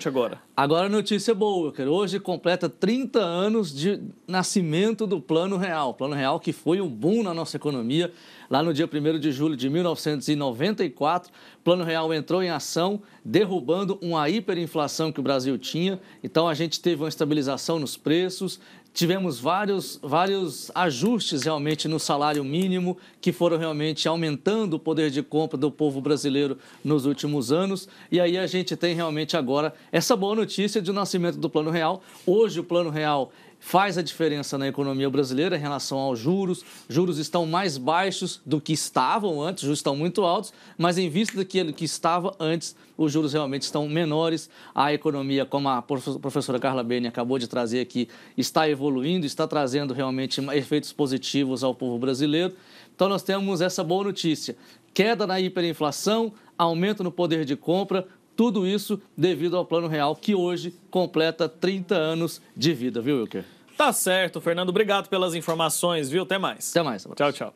marketing agora. Agora notícia é boa, cara. Hoje completa 30 anos de nascimento do Plano Real. Plano Real que foi um boom na nossa economia. Lá no dia 1 de julho de 1994, Plano Real entrou em ação, derrubando uma hiperinflação que o Brasil tinha. Então a gente teve uma estabilização nos preços, tivemos vários, vários ajustes realmente no salário mínimo, que foram realmente aumentando o poder de compra do povo brasileiro nos últimos anos. E aí a gente tem realmente agora essa boa notícia de nascimento do Plano Real. Hoje o Plano Real faz a diferença na economia brasileira em relação aos juros. Juros estão mais baixos do que estavam antes, juros estão muito altos, mas em vista daquilo que estava antes, os juros realmente estão menores. A economia, como a professora Carla Bene acabou de trazer aqui, está evoluindo, está trazendo realmente efeitos positivos ao povo brasileiro. Então nós temos essa boa notícia. Queda na hiperinflação, aumento no poder de compra, tudo isso devido ao Plano Real, que hoje completa 30 anos de vida, viu, Wilker? Tá certo, Fernando. Obrigado pelas informações, viu? Até mais. Até mais. Tchau, tchau.